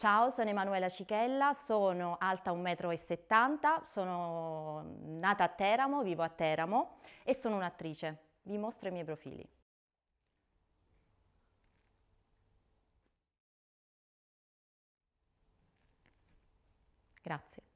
Ciao, sono Emanuela Cichella, sono alta 1,70 m, sono nata a Teramo, vivo a Teramo e sono un'attrice. Vi mostro i miei profili. Grazie.